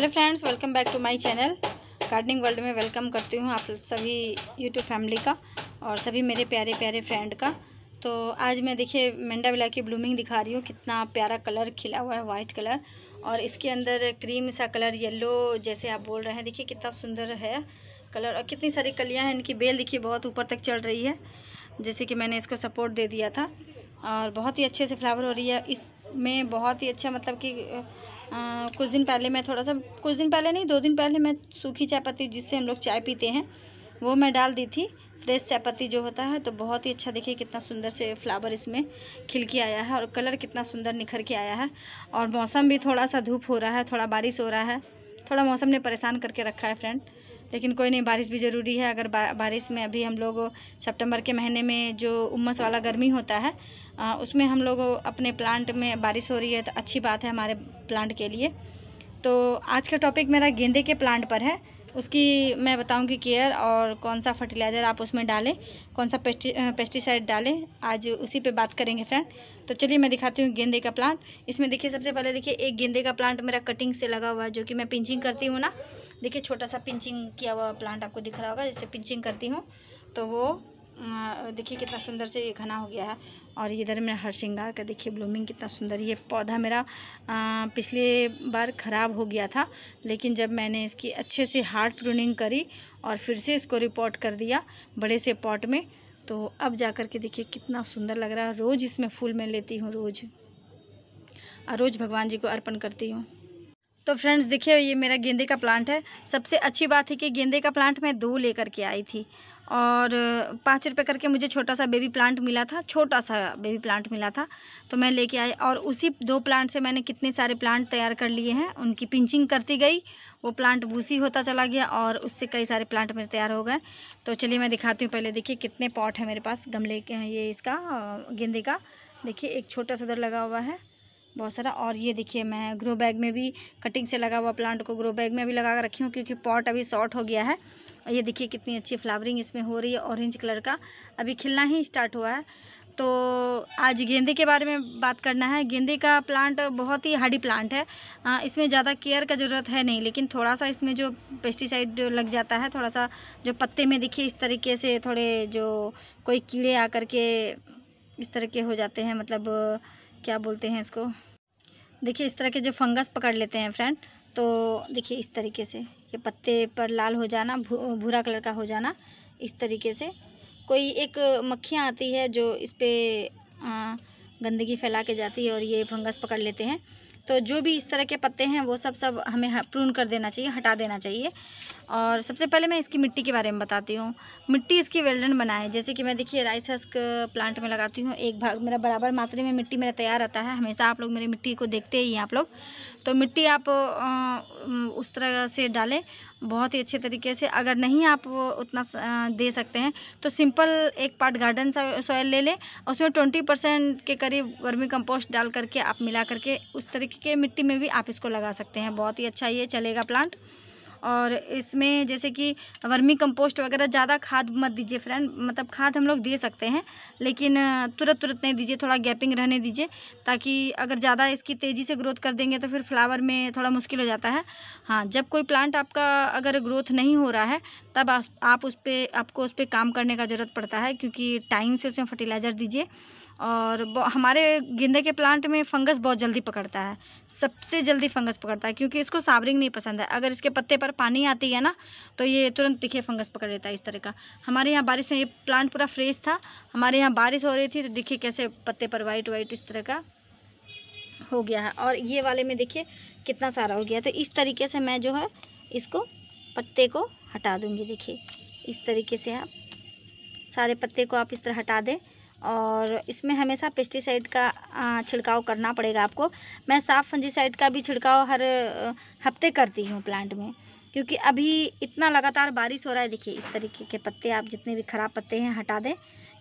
hello friends welcome back to my channel gardening world में welcome करती हूँ आप सभी यूट्यूब फैमिली का और सभी मेरे प्यारे प्यारे फ्रेंड का तो आज मैं देखिए मेंडा विला की ब्लूमिंग दिखा रही हूँ कितना प्यारा कलर खिला हुआ है वाइट कलर और इसके अंदर क्रीम सा कलर येल्लो जैसे आप बोल रहे हैं देखिए कितना सुंदर है कलर और कितनी सारी कलियाँ हैं इनकी बेल देखिए बहुत ऊपर तक चढ़ रही है जैसे कि मैंने इसको सपोर्ट दे दिया था और बहुत ही अच्छे से फ्लावर हो रही है इस में बहुत ही अच्छा मतलब कि कुछ दिन पहले मैं थोड़ा सा कुछ दिन पहले नहीं दो दिन पहले मैं सूखी चाय पत्ती जिससे हम लोग चाय पीते हैं वो मैं डाल दी थी फ्रेश चाय पत्ती जो होता है तो बहुत ही अच्छा देखिए कितना सुंदर से फ्लावर इसमें खिल के आया है और कलर कितना सुंदर निखर के आया है और मौसम भी थोड़ा सा धूप हो रहा है थोड़ा बारिश हो रहा है थोड़ा मौसम ने परेशान करके रखा है फ्रेंड लेकिन कोई नहीं बारिश भी ज़रूरी है अगर बा, बारिश में अभी हम लोग सितंबर के महीने में जो उमस वाला गर्मी होता है आ, उसमें हम लोग अपने प्लांट में बारिश हो रही है तो अच्छी बात है हमारे प्लांट के लिए तो आज का टॉपिक मेरा गेंदे के प्लांट पर है उसकी मैं बताऊंगी केयर और कौन सा फर्टिलाइज़र आप उसमें डालें कौन सा पेस्टिसाइड डालें आज उसी पे बात करेंगे फ्रेंड तो चलिए मैं दिखाती हूँ गेंदे का प्लांट इसमें देखिए सबसे पहले देखिए एक गेंदे का प्लांट मेरा कटिंग से लगा हुआ है जो कि मैं पिंचिंग करती हूँ ना देखिए छोटा सा पिंचिंग किया हुआ प्लांट आपको दिख रहा होगा जिससे पिंचिंग करती हूँ तो वो देखिए कितना सुंदर से ये घना हो गया है और इधर मेरा हर श्रृंगार का देखिए ब्लूमिंग कितना सुंदर ये पौधा मेरा पिछले बार ख़राब हो गया था लेकिन जब मैंने इसकी अच्छे से हार्ड प्रूनिंग करी और फिर से इसको रिपोर्ट कर दिया बड़े से पॉट में तो अब जा कर के देखिए कितना सुंदर लग रहा है रोज़ इसमें फूल मैं लेती हूँ रोज़ और रोज़ भगवान जी को अर्पण करती हूँ तो फ्रेंड्स देखिए ये मेरा गेंदे का प्लांट है सबसे अच्छी बात है कि गेंदे का प्लांट मैं दो लेकर के आई थी और पाँच रुपये करके मुझे छोटा सा बेबी प्लांट मिला था छोटा सा बेबी प्लांट मिला था तो मैं लेके आई और उसी दो प्लांट से मैंने कितने सारे प्लांट तैयार कर लिए हैं उनकी पिंचिंग करती गई वो प्लांट भूसी होता चला गया और उससे कई सारे प्लांट मेरे तैयार हो गए तो चलिए मैं दिखाती हूँ पहले देखिए कितने पॉट है मेरे पास गमले के हैं ये इसका गेंदे का देखिए एक छोटा सा उधर लगा हुआ है बहुत सारा और ये देखिए मैं ग्रो बैग में भी कटिंग से लगा हुआ प्लांट को ग्रो बैग में भी लगा कर रखी हूँ क्योंकि पॉट अभी शॉर्ट हो गया है और ये देखिए कितनी अच्छी फ्लावरिंग इसमें हो रही है ऑरेंज कलर का अभी खिलना ही स्टार्ट हुआ है तो आज गेंदे के बारे में बात करना है गेंदे का प्लांट बहुत ही हार्डी प्लांट है इसमें ज़्यादा केयर का ज़रूरत है नहीं लेकिन थोड़ा सा इसमें जो पेस्टिसाइड लग जाता है थोड़ा सा जो पत्ते में देखिए इस तरीके से थोड़े जो कोई कीड़े आकर के इस तरह के हो जाते हैं मतलब क्या बोलते हैं इसको देखिए इस तरह के जो फंगस पकड़ लेते हैं फ्रेंड तो देखिए इस तरीके से ये पत्ते पर लाल हो जाना भू, भूरा कलर का हो जाना इस तरीके से कोई एक मक्खियाँ आती है जो इस पर गंदगी फैला के जाती है और ये फंगस पकड़ लेते हैं तो जो भी इस तरह के पत्ते हैं वो सब सब हमें प्रून कर देना चाहिए हटा देना चाहिए और सबसे पहले मैं इसकी मिट्टी के बारे में बताती हूँ मिट्टी इसकी वेल्डन बनाए जैसे कि मैं देखिए राइस हस्क प्लांट में लगाती हूँ एक भाग मेरा बराबर मात्रा में मिट्टी मेरा तैयार रहता है हमेशा आप लोग मेरी मिट्टी को देखते ही हैं आप लोग तो मिट्टी आप उस तरह से डालें बहुत ही अच्छे तरीके से अगर नहीं आप उतना दे सकते हैं तो सिंपल एक पार्ट गार्डन सॉयल ले लें उसमें ट्वेंटी परसेंट के करीब वर्मी कंपोस्ट डाल करके आप मिला करके उस तरीके के मिट्टी में भी आप इसको लगा सकते हैं बहुत ही अच्छा ये चलेगा प्लांट और इसमें जैसे कि वर्मी कंपोस्ट वगैरह ज़्यादा खाद मत दीजिए फ्रेंड मतलब खाद हम लोग दे सकते हैं लेकिन तुरंत तुरंत नहीं दीजिए थोड़ा गैपिंग रहने दीजिए ताकि अगर ज़्यादा इसकी तेज़ी से ग्रोथ कर देंगे तो फिर फ्लावर में थोड़ा मुश्किल हो जाता है हाँ जब कोई प्लांट आपका अगर ग्रोथ नहीं हो रहा है तब आप उस पर आपको उस पर काम करने का ज़रूरत पड़ता है क्योंकि टाइम से उसमें फर्टिलाइज़र दीजिए और हमारे गेंदे के प्लांट में फंगस बहुत जल्दी पकड़ता है सबसे जल्दी फंगस पकड़ता है क्योंकि इसको सावरिंग नहीं पसंद है अगर इसके पत्ते पर पानी आती है ना तो ये तुरंत दिखे फंगस पकड़ लेता है इस तरह का हमारे यहाँ बारिश में ये प्लांट पूरा फ्रेश था हमारे यहाँ बारिश हो रही थी तो दिखे कैसे पत्ते पर वाइट वाइट इस तरह का हो गया है और ये वाले में देखिए कितना सारा हो गया तो इस तरीके से मैं जो है इसको पत्ते को हटा दूँगी देखिए इस तरीके से आप सारे पत्ते को आप इस तरह हटा दें और इसमें हमेशा पेस्टिसाइड का छिड़काव करना पड़ेगा आपको मैं साफ फंजीसाइड का भी छिड़काव हर हफ्ते करती हूँ प्लांट में क्योंकि अभी इतना लगातार बारिश हो रहा है देखिए इस तरीके के पत्ते आप जितने भी ख़राब पत्ते हैं हटा दें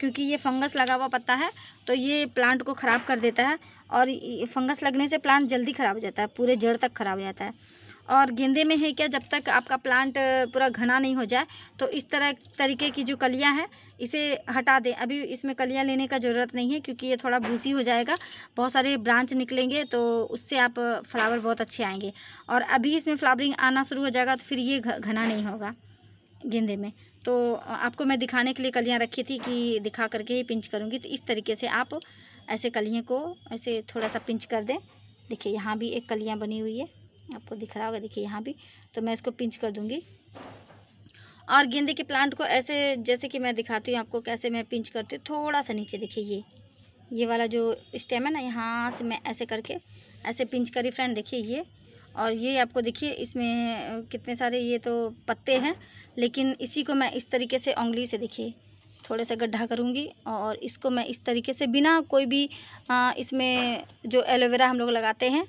क्योंकि ये फंगस लगा हुआ पत्ता है तो ये प्लांट को ख़राब कर देता है और फंगस लगने से प्लांट जल्दी ख़राब हो जाता है पूरे जड़ तक ख़राब हो जाता है और गेंदे में है क्या जब तक आपका प्लांट पूरा घना नहीं हो जाए तो इस तरह तरीके की जो कलियां हैं इसे हटा दें अभी इसमें कलियां लेने का ज़रूरत नहीं है क्योंकि ये थोड़ा भूसी हो जाएगा बहुत सारे ब्रांच निकलेंगे तो उससे आप फ्लावर बहुत अच्छे आएंगे और अभी इसमें फ्लावरिंग आना शुरू हो जाएगा तो फिर ये घना नहीं होगा गेंदे में तो आपको मैं दिखाने के लिए कलियाँ रखी थी कि दिखा करके ही पिंच करूँगी तो इस तरीके से आप ऐसे कलियों को ऐसे थोड़ा सा पिंच कर दें देखिए यहाँ भी एक कलियाँ बनी हुई है आपको दिख रहा होगा देखिए यहाँ भी तो मैं इसको पिंच कर दूँगी और गेंदे के प्लांट को ऐसे जैसे कि मैं दिखाती हूँ आपको कैसे मैं पिंच करती हूँ थोड़ा सा नीचे देखिए ये ये वाला जो स्टेम है ना यहाँ से मैं ऐसे करके ऐसे पिंच करी फ्रेंड देखिए ये और ये आपको देखिए इसमें कितने सारे ये तो पत्ते हैं लेकिन इसी को मैं इस तरीके से उंगली से देखिए थोड़ा सा गड्ढा करूँगी और इसको मैं इस तरीके से बिना कोई भी आ, इसमें जो एलोवेरा हम लोग लगाते हैं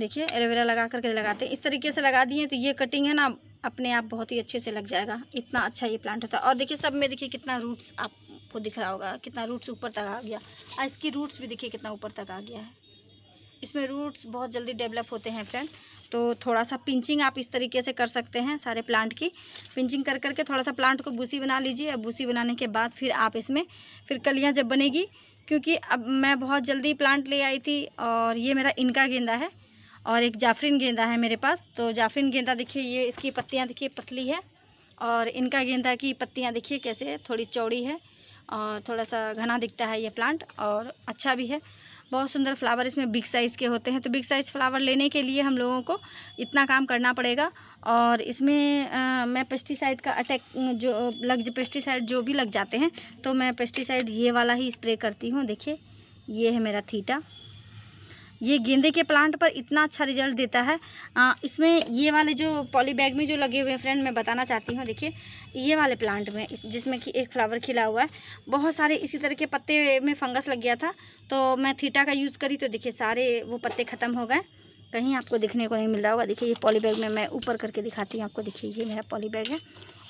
देखिए एलोवेरा लगा करके लगाते हैं इस तरीके से लगा दिए तो ये कटिंग है ना अपने आप बहुत ही अच्छे से लग जाएगा इतना अच्छा ये प्लांट होता है और देखिए सब में देखिए कितना रूट्स आपको दिख रहा होगा कितना रूट्स ऊपर तक आ गया और इसकी रूट्स भी देखिए कितना ऊपर तक आ गया है इसमें रूट्स बहुत जल्दी डेवलप होते हैं फ्रेंड तो थोड़ा सा पिंचिंग आप इस तरीके से कर सकते हैं सारे प्लांट की पिंचिंग कर करके थोड़ा सा प्लांट को बूसी बना लीजिए और बूसी बनाने के बाद फिर आप इसमें फिर कलियाँ जब बनेगी क्योंकि अब मैं बहुत जल्दी प्लांट ले आई थी और ये मेरा इनका गेंदा है और एक जाफरीन गेंदा है मेरे पास तो जाफरीन गेंदा देखिए ये इसकी पत्तियाँ देखिए पतली है और इनका गेंदा की पत्तियाँ देखिए कैसे थोड़ी चौड़ी है और थोड़ा सा घना दिखता है ये प्लांट और अच्छा भी है बहुत सुंदर फ्लावर इसमें बिग साइज़ के होते हैं तो बिग साइज़ फ्लावर लेने के लिए हम लोगों को इतना काम करना पड़ेगा और इसमें आ, मैं पेस्टिसाइड का अटैक जो लग पेस्टिसाइड जो भी लग जाते हैं तो मैं पेस्टिसाइड ये वाला ही स्प्रे करती हूँ देखिए ये है मेरा थीटा ये गेंदे के प्लांट पर इतना अच्छा रिजल्ट देता है आ, इसमें ये वाले जो पॉली बैग में जो लगे हुए हैं फ्रेंड मैं बताना चाहती हूँ देखिए ये वाले प्लांट में जिसमें कि एक फ्लावर खिला हुआ है बहुत सारे इसी तरह के पत्ते में फंगस लग गया था तो मैं थीटा का यूज़ करी तो देखिए सारे वो पत्ते ख़त्म हो गए कहीं आपको दिखने को नहीं मिल रहा होगा देखिए ये पॉली बैग में मैं ऊपर करके दिखाती हूँ आपको देखिए ये मेरा पॉली बैग है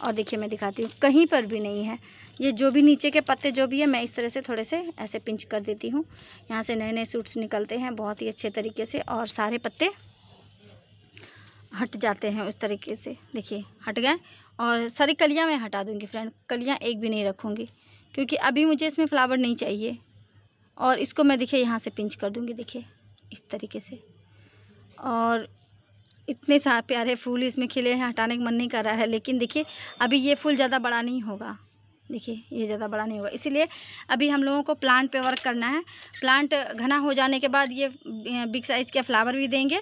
और देखिए मैं दिखाती हूँ कहीं पर भी नहीं है ये जो भी नीचे के पत्ते जो भी है मैं इस तरह से थोड़े से ऐसे पिंच कर देती हूँ यहाँ से नए नए सूट्स निकलते हैं बहुत ही अच्छे तरीके से और सारे पत्ते हट जाते हैं उस तरीके से देखिए हट गए और सारी कलियाँ मैं हटा दूँगी फ्रेंड कलियाँ एक भी नहीं रखूँगी क्योंकि अभी मुझे इसमें फ्लावर नहीं चाहिए और इसको मैं देखिए यहाँ से पिंच कर दूँगी देखिए इस तरीके से और इतने सारे प्यारे फूल इसमें खिले हैं हटाने का मन नहीं कर रहा है लेकिन देखिए अभी ये फूल ज़्यादा बड़ा नहीं होगा देखिए ये ज़्यादा बड़ा नहीं होगा इसीलिए अभी हम लोगों को प्लांट पे वर्क करना है प्लांट घना हो जाने के बाद ये बिग साइज़ के फ्लावर भी देंगे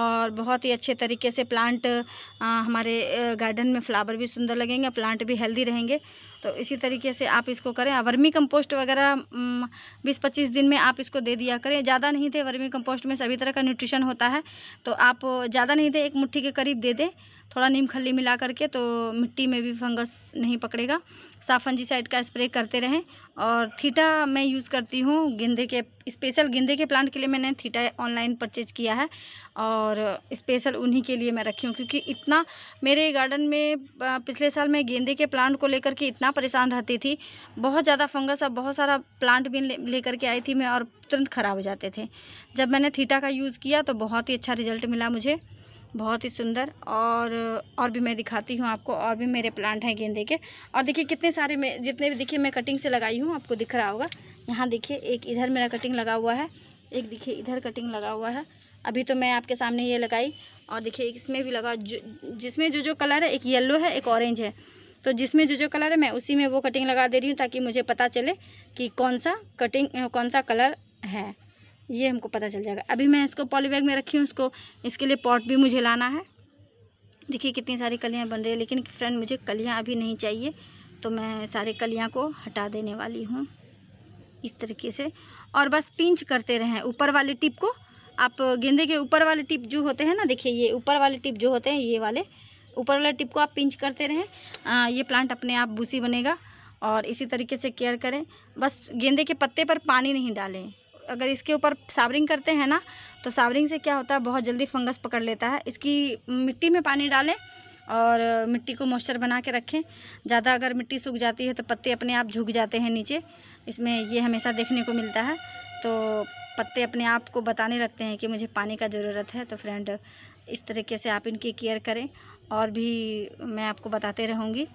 और बहुत ही अच्छे तरीके से प्लांट हमारे गार्डन में फ्लावर भी सुंदर लगेंगे प्लांट भी हेल्दी रहेंगे तो इसी तरीके से आप इसको करें वर्मी कंपोस्ट वगैरह बीस पच्चीस दिन में आप इसको दे दिया करें ज़्यादा नहीं थे वर्मी कम्पोस्ट में सभी तरह का न्यूट्रिशन होता है तो आप ज़्यादा नहीं थे एक मुठ्ठी के करीब दे दें थोड़ा नीम खली मिला करके तो मिट्टी में भी फंगस नहीं पकड़ेगा साइड का स्प्रे करते रहें और थीटा मैं यूज़ करती हूँ गेंदे के स्पेशल गेंदे के प्लांट के लिए मैंने थीटा ऑनलाइन परचेज किया है और स्पेशल उन्हीं के लिए मैं रखी हूँ क्योंकि इतना मेरे गार्डन में पिछले साल मैं गेंदे के प्लांट को लेकर के इतना परेशान रहती थी बहुत ज़्यादा फंगस और बहुत सारा प्लांट भी लेकर ले के आई थी मैं और तुरंत ख़राब हो जाते थे जब मैंने थीटा का यूज़ किया तो बहुत ही अच्छा रिजल्ट मिला मुझे बहुत ही सुंदर और और भी मैं दिखाती हूँ आपको और भी मेरे प्लांट हैं गेंदे के और देखिए कितने सारे में जितने भी देखिए मैं कटिंग से लगाई हूँ आपको दिख रहा होगा यहाँ देखिए एक इधर मेरा कटिंग लगा हुआ है एक देखिए इधर कटिंग लगा हुआ है अभी तो मैं आपके सामने ये लगाई और देखिए इसमें भी लगा जो जिसमें जो जो कलर है एक येलो है एक ऑरेंज है तो जिसमें जो जो कलर है मैं उसी में वो कटिंग लगा दे रही हूँ ताकि मुझे पता चले कि कौन सा कटिंग कौन सा कलर है ये हमको पता चल जाएगा अभी मैं इसको पॉली बैग में रखी हूँ इसको इसके लिए पॉट भी मुझे लाना है देखिए कितनी सारी कलियाँ बन रही है लेकिन फ्रेंड मुझे कलियाँ अभी नहीं चाहिए तो मैं सारे कलियाँ को हटा देने वाली हूँ इस तरीके से और बस पिंच करते रहें ऊपर वाले टिप को आप गेंदे के ऊपर वाले टिप जो होते हैं ना देखिए ये ऊपर वाले टिप जो होते हैं ये वाले ऊपर वाले टिप को आप पिंच करते रहें आ, ये प्लांट अपने आप भूसी बनेगा और इसी तरीके से केयर करें बस गेंदे के पत्ते पर पानी नहीं डालें अगर इसके ऊपर सावरिंग करते हैं ना तो सावरिंग से क्या होता है बहुत जल्दी फंगस पकड़ लेता है इसकी मिट्टी में पानी डालें और मिट्टी को मॉइस्चर बना के रखें ज़्यादा अगर मिट्टी सूख जाती है तो पत्ते अपने आप झुक जाते हैं नीचे इसमें ये हमेशा देखने को मिलता है तो पत्ते अपने आप को बताने लगते हैं कि मुझे पानी का ज़रूरत है तो फ्रेंड इस तरीके से आप इनकी केयर करें और भी मैं आपको बताते रहूँगी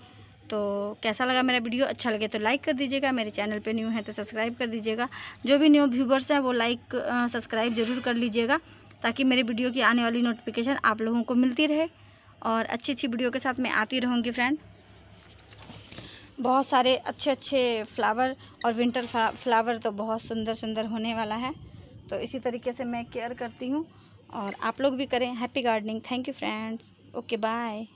तो कैसा लगा मेरा वीडियो अच्छा लगे तो लाइक कर दीजिएगा मेरे चैनल पे न्यू है तो सब्सक्राइब कर दीजिएगा जो भी न्यू व्यूवर्स हैं वो लाइक सब्सक्राइब ज़रूर कर लीजिएगा ताकि मेरे वीडियो की आने वाली नोटिफिकेशन आप लोगों को मिलती रहे और अच्छी अच्छी वीडियो के साथ मैं आती रहूँगी फ्रेंड बहुत सारे अच्छे अच्छे फ्लावर और विंटर फ्लावर तो बहुत सुंदर सुंदर होने वाला है तो इसी तरीके से मैं केयर करती हूँ और आप लोग भी करें happy gardening thank you friends okay bye